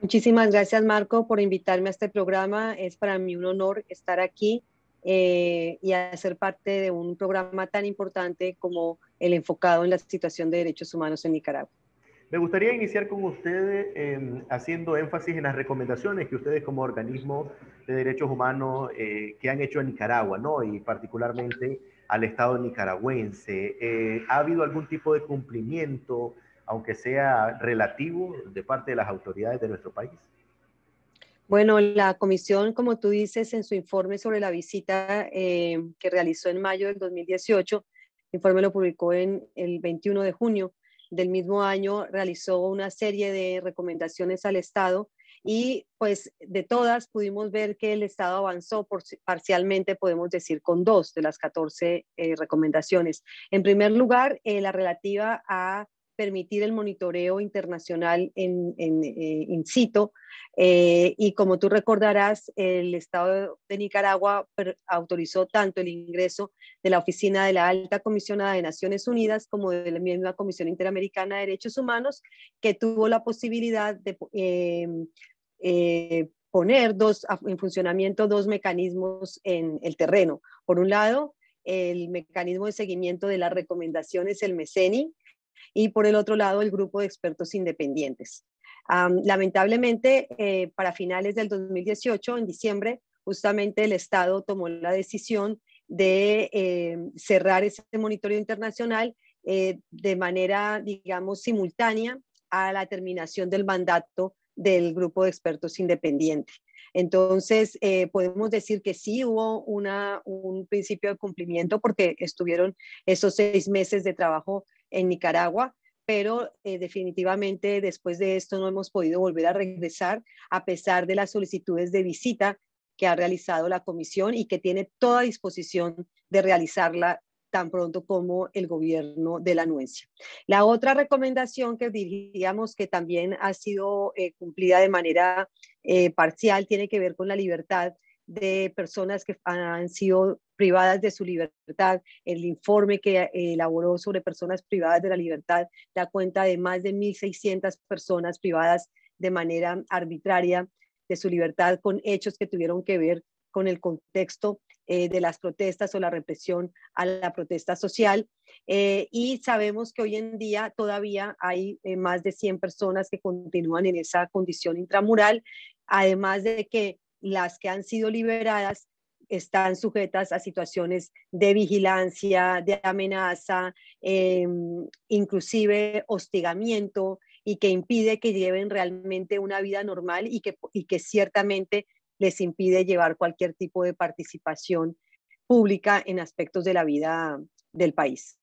Muchísimas gracias, Marco, por invitarme a este programa. Es para mí un honor estar aquí eh, y hacer parte de un programa tan importante como el enfocado en la situación de derechos humanos en Nicaragua. Me gustaría iniciar con ustedes em, haciendo énfasis en las recomendaciones que ustedes como organismo de derechos humanos eh, que han hecho en Nicaragua, ¿no? Y particularmente al Estado nicaragüense. Eh, ¿Ha habido algún tipo de cumplimiento? aunque sea relativo, de parte de las autoridades de nuestro país? Bueno, la comisión, como tú dices, en su informe sobre la visita eh, que realizó en mayo del 2018, el informe lo publicó en el 21 de junio del mismo año, realizó una serie de recomendaciones al Estado y pues de todas pudimos ver que el Estado avanzó parcialmente, podemos decir, con dos de las 14 eh, recomendaciones. En primer lugar, eh, la relativa a permitir el monitoreo internacional en, en eh, situ. Eh, y como tú recordarás, el Estado de Nicaragua autorizó tanto el ingreso de la Oficina de la Alta Comisionada de Naciones Unidas como de la misma Comisión Interamericana de Derechos Humanos, que tuvo la posibilidad de eh, poner dos, en funcionamiento dos mecanismos en el terreno. Por un lado, el mecanismo de seguimiento de las recomendaciones, el MECENI, y por el otro lado el grupo de expertos independientes. lamentablemente, eh, para finales del 2018, en diciembre, justamente el Estado tomó la decisión de eh, cerrar ese monitoreo internacional eh, de manera, digamos, simultánea a la terminación del mandato del grupo de expertos Independientes. Entonces, podemos decir que sí hubo una, un principio de cumplimiento porque estuvieron esos seis meses de trabajo en Nicaragua, pero eh, definitivamente después de esto no hemos podido volver a regresar a pesar de las solicitudes de visita que ha realizado la comisión y que tiene toda disposición de realizarla tan pronto como el gobierno de la anuencia. La otra recomendación que diríamos que también ha sido eh, cumplida de manera eh, parcial tiene que ver con la libertad de personas que han sido privadas de su libertad. El informe que eh, elaboró sobre personas privadas de la libertad da cuenta de más de 1.600 personas privadas de manera arbitraria de su libertad con hechos que tuvieron que ver con el contexto eh, de las protestas o la represión a la protesta social. Eh, y sabemos que hoy en día todavía hay más de 100 personas que continúan en esa condición intramural, además de que las que han sido liberadas están sujetas a situaciones de vigilancia, de amenaza, eh, inclusive hostigamiento y que impide que lleven realmente una vida normal y que, y que ciertamente les impide llevar cualquier tipo de participación pública en aspectos de la vida del país.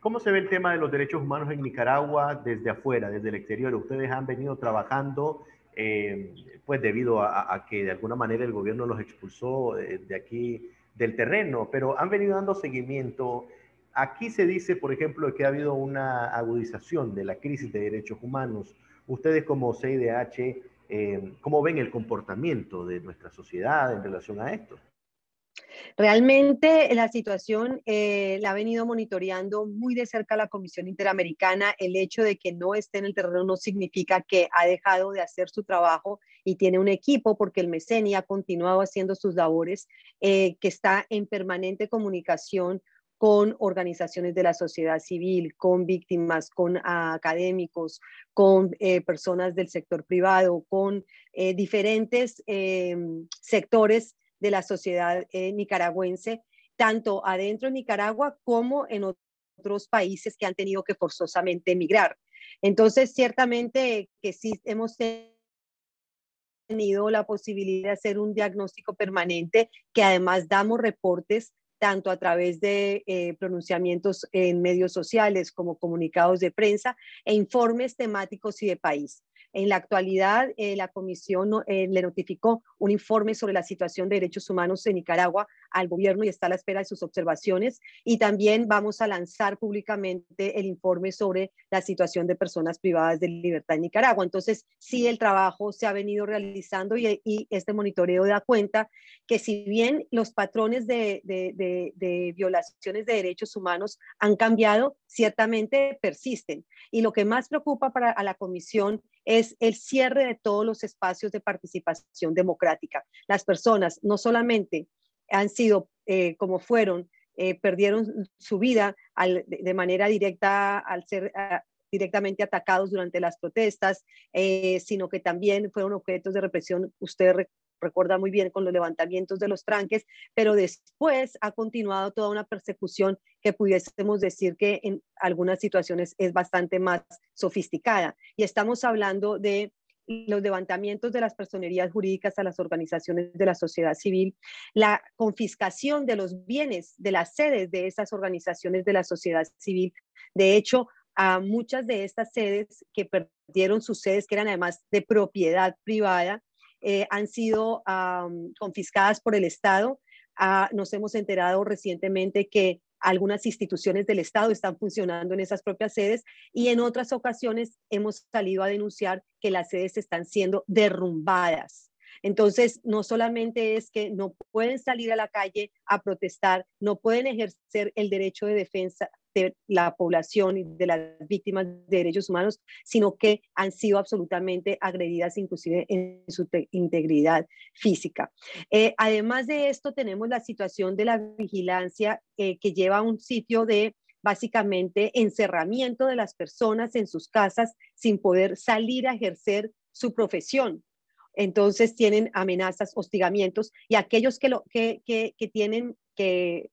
¿Cómo se ve el tema de los derechos humanos en Nicaragua desde afuera, desde el exterior? Ustedes han venido trabajando eh, pues debido a, que de alguna manera el gobierno los expulsó eh, de, aquí del terreno, pero han venido dando seguimiento. Aquí se dice, por ejemplo, que ha habido una agudización de la crisis de derechos humanos. Ustedes como CIDH, eh, ¿cómo ven el comportamiento de nuestra sociedad en relación a esto? Realmente la situación eh, la ha venido monitoreando muy de cerca la Comisión Interamericana. El hecho de que no esté en el terreno no significa que ha dejado de hacer su trabajo y tiene un equipo porque el MECENI ha continuado haciendo sus labores, eh, que está en permanente comunicación con organizaciones de la sociedad civil, con víctimas, con académicos, con eh, personas del sector privado, con diferentes sectores de la sociedad eh, nicaragüense, tanto adentro de Nicaragua como en otros países que han tenido que forzosamente emigrar. Entonces, ciertamente que sí hemos tenido la posibilidad de hacer un diagnóstico permanente, que además damos reportes tanto a través de eh, pronunciamientos en medios sociales como comunicados de prensa e informes temáticos y de país. En la actualidad, eh, la comisión eh, le notificó un informe sobre la situación de derechos humanos en Nicaragua al gobierno y está a la espera de sus observaciones. Y también vamos a lanzar públicamente el informe sobre la situación de personas privadas de libertad en Nicaragua. Entonces, sí, el trabajo se ha venido realizando y, este monitoreo da cuenta que si bien los patrones de, violaciones de derechos humanos han cambiado, ciertamente persisten. Y lo que más preocupa para a la comisión es el cierre de todos los espacios de participación democrática. Las personas no solamente han sido eh, como fueron, eh, perdieron su vida de manera directa al ser directamente atacados durante las protestas, eh, sino que también fueron objetos de represión. Usted recuerda muy bien con los levantamientos de los tranques, pero después ha continuado toda una persecución que pudiésemos decir que en algunas situaciones es bastante más sofisticada. Y estamos hablando de los levantamientos de las personerías jurídicas a las organizaciones de la sociedad civil, la confiscación de los bienes de las sedes de esas organizaciones de la sociedad civil. De hecho, a muchas de estas sedes que perdieron sus sedes, que eran además de propiedad privada, eh, han sido confiscadas por el Estado. Ah, nos hemos enterado recientemente que algunas instituciones del Estado están funcionando en esas propias sedes y en otras ocasiones hemos salido a denunciar que las sedes están siendo derrumbadas entonces, no solamente es que no pueden salir a la calle a protestar, no pueden ejercer el derecho de defensa de la población y de las víctimas de derechos humanos, sino que han sido absolutamente agredidas inclusive en su integridad física. Eh, además de esto, tenemos la situación de la vigilancia eh, que lleva a un sitio de básicamente encerramiento de las personas en sus casas sin poder salir a ejercer su profesión entonces tienen amenazas, hostigamientos, y aquellos que, lo, que, tienen que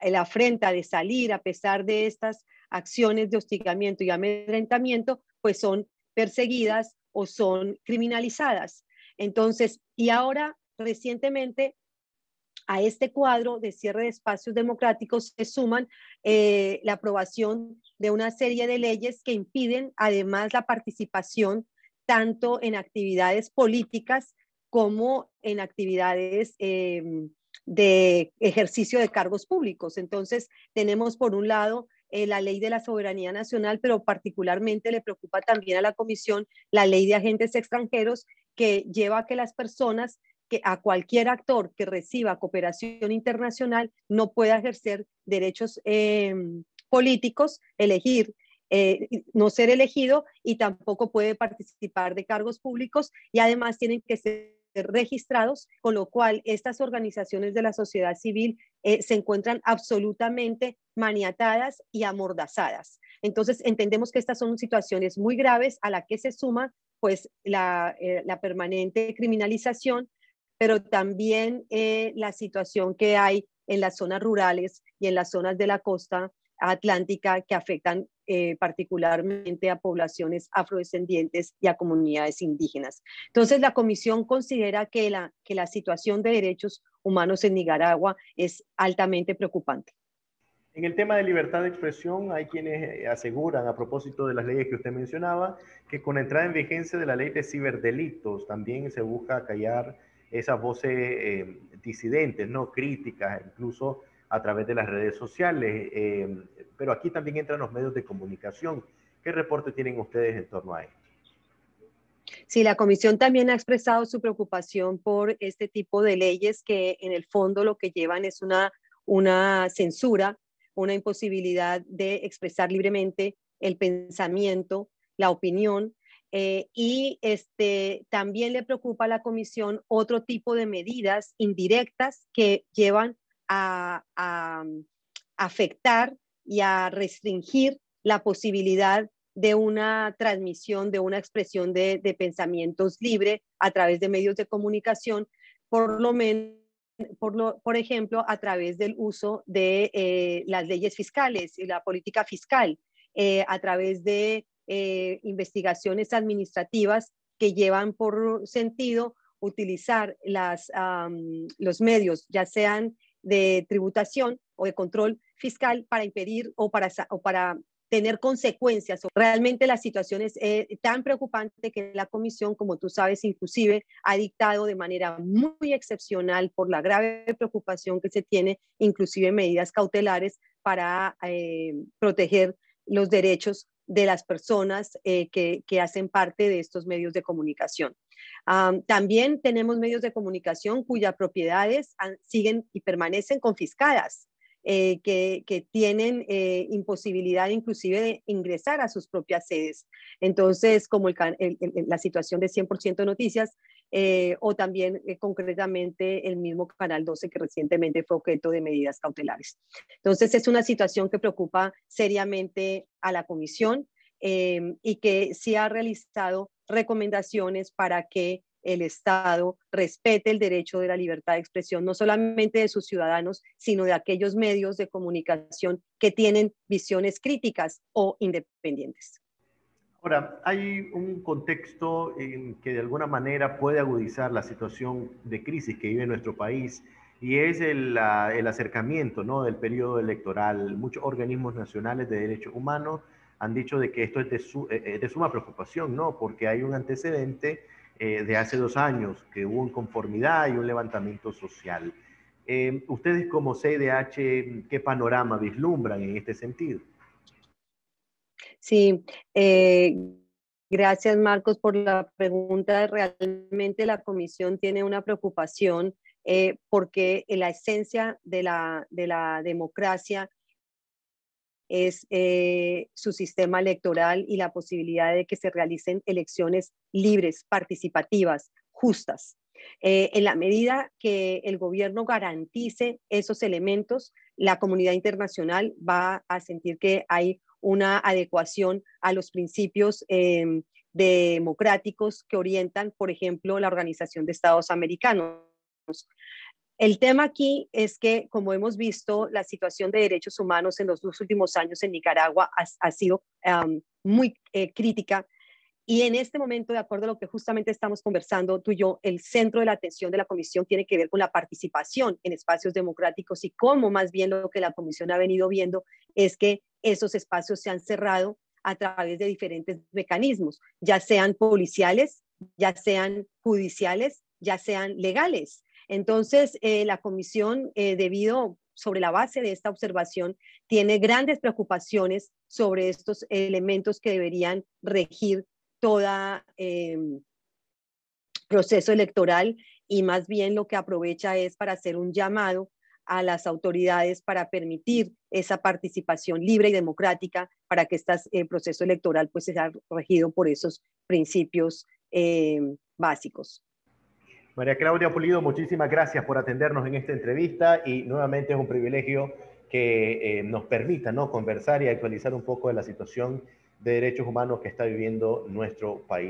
eh, la afrenta de salir a pesar de estas acciones de hostigamiento y amedrentamiento, pues son perseguidas o son criminalizadas. Entonces, y ahora recientemente a este cuadro de cierre de espacios democráticos se suman eh, la aprobación de una serie de leyes que impiden además la participación tanto en actividades políticas como en actividades em, de ejercicio de cargos públicos. Entonces, tenemos por un lado eh, la ley de la soberanía nacional, pero particularmente le preocupa también a la Comisión la ley de agentes extranjeros que lleva a que las personas, que a cualquier actor que reciba cooperación internacional no pueda ejercer derechos em, políticos, elegir eh, no ser elegido y tampoco puede participar de cargos públicos y además tienen que ser registrados, con lo cual estas organizaciones de la sociedad civil eh, se encuentran absolutamente maniatadas y amordazadas. Entonces, entendemos que estas son situaciones muy graves a la que se suma pues la, eh, permanente criminalización, pero también la situación que hay en las zonas rurales y en las zonas de la costa atlántica que afectan eh, particularmente a poblaciones afrodescendientes y a comunidades indígenas. Entonces, la Comisión considera que la, que la situación de derechos humanos en Nicaragua es altamente preocupante. En el tema de libertad de expresión, hay quienes eh, aseguran, a propósito de las leyes que usted mencionaba, que con entrada en vigencia de la ley de ciberdelitos también se busca callar esas voces eh, disidentes, no críticas, incluso a través de las redes sociales, eh, pero aquí también entran los medios de comunicación. ¿Qué reporte tienen ustedes en torno a esto? Sí, la comisión también ha expresado su preocupación por este tipo de leyes que en el fondo lo que llevan es una, una censura, una imposibilidad de expresar libremente el pensamiento, la opinión. Eh, y este, también le preocupa a la comisión otro tipo de medidas indirectas que llevan a, mm, afectar y a restringir la posibilidad de una transmisión, de una expresión de, pensamientos libre a través de medios de comunicación, por lo menos por, por, ejemplo, a través del uso de eh, las leyes fiscales y la política fiscal, eh, a través de eh, investigaciones administrativas que llevan por sentido utilizar las, los medios, ya sean de tributación o de control fiscal para impedir o para, o para tener consecuencias. Realmente la situación es eh, tan preocupante que la comisión, como tú sabes, inclusive ha dictado de manera muy excepcional por la grave preocupación que se tiene, inclusive medidas cautelares para eh, proteger los derechos de las personas eh, que hacen parte de estos medios de comunicación también tenemos medios de comunicación cuyas propiedades siguen y permanecen confiscadas, eh, que, tienen eh, imposibilidad inclusive de ingresar a sus propias sedes. Entonces, como la situación de 100% Noticias, eh, o también concretamente el mismo Canal 12 que recientemente fue objeto de medidas cautelares. Entonces es una situación que preocupa seriamente a la Comisión y que sí ha realizado recomendaciones para que el Estado respete el derecho de la libertad de expresión, no solamente de sus ciudadanos, sino de aquellos medios de comunicación que tienen visiones críticas o independientes. Ahora, hay un contexto en que de alguna manera puede agudizar la situación de crisis que vive nuestro país y es el, acercamiento ¿no? del periodo electoral. Muchos organismos nacionales de derechos humanos han dicho de que esto es eh, eh, de, suma preocupación, ¿no? Porque hay un antecedente eh, de hace dos años que hubo inconformidad y un levantamiento social. Em, ¿Ustedes como CDH, qué panorama vislumbran en este sentido? Sí, gracias Marcos por la pregunta. Realmente la comisión tiene una preocupación porque la esencia de la, de la democracia es eh, su sistema electoral y la posibilidad de que se realicen elecciones libres, participativas, justas. Eh, en la medida que el gobierno garantice esos elementos, la comunidad internacional va a sentir que hay una adecuación a los principios em, democráticos que orientan, por ejemplo, la Organización de Estados Americanos. El tema aquí es que, como hemos visto, la situación de derechos humanos en los dos últimos años en Nicaragua ha, sido muy eh, crítica. Y en este momento, de acuerdo a lo que justamente estamos conversando tú y yo, el centro de la atención de la comisión tiene que ver con la participación en espacios democráticos y cómo más bien lo que la comisión ha venido viendo es que esos espacios se han cerrado a través de diferentes mecanismos, ya sean policiales, ya sean judiciales, ya sean legales. Entonces, eh, la comisión, eh, debido sobre la base de esta observación, tiene grandes preocupaciones sobre estos elementos que deberían regir todo eh, proceso electoral y más bien lo que aprovecha es para hacer un llamado a las autoridades para permitir esa participación libre y democrática para que este proceso electoral pues sea regido por esos principios básicos. María Claudia Pulido, muchísimas gracias por atendernos en esta entrevista y nuevamente es un privilegio que eh, nos permita ¿no? conversar y actualizar un poco de la situación de derechos humanos que está viviendo nuestro país.